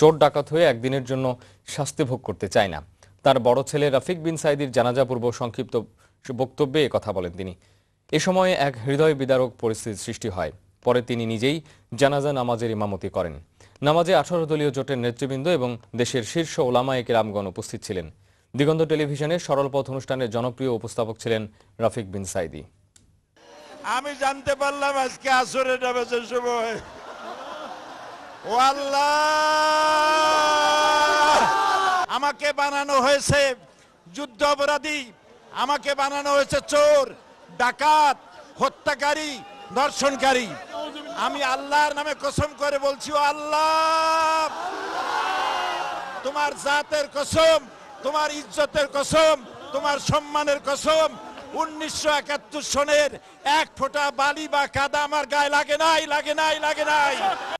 চোর ডাকাত হয়ে একদিনের জন্য শাস্তি ভোগ করতে চায় না তার বড় ছেলে রাফিক বিন সাইদির জানাজা পূর্ব সংক্ষিপ্ত বক্তব্যে কথা বলেন তিনি এ সময়ে এক হৃদয় বিদারক পরিস্থিতির সৃষ্টি হয় পরে তিনি নিজেই জানাজা নামাজের ইমামতি করেন নামাজে আঠারো দলীয় জোটের নেতৃবৃন্দ এবং দেশের শীর্ষ ওলামায়ে রামগণ উপস্থিত ছিলেন দিগন্ত টেলিভিশনের সরলপথ অনুষ্ঠানের জনপ্রিয় উপস্থাপক ছিলেন রাফিক বিন সাইদি আমি জানতে পারলাম আজকে নামাজের সময় ও আল্লাহ আমাকে বানানো হয়েছে যুদ্ধ অপরাধী আমাকে বানানো হয়েছে চোর ডাকাত হত্যাকারী ধর্ষণকারী আমি আল্লাহর নামে কসম করে বলছি ও আল্লাহ তোমার জাতের কসম তোমার ইজ্জতের কসম তোমার সম্মানের কসম উনিশশো একাত্তর সনের এক ফোঁটা বালি বা কাদা আমার গায়ে লাগে নাই লাগে নাই লাগে নাই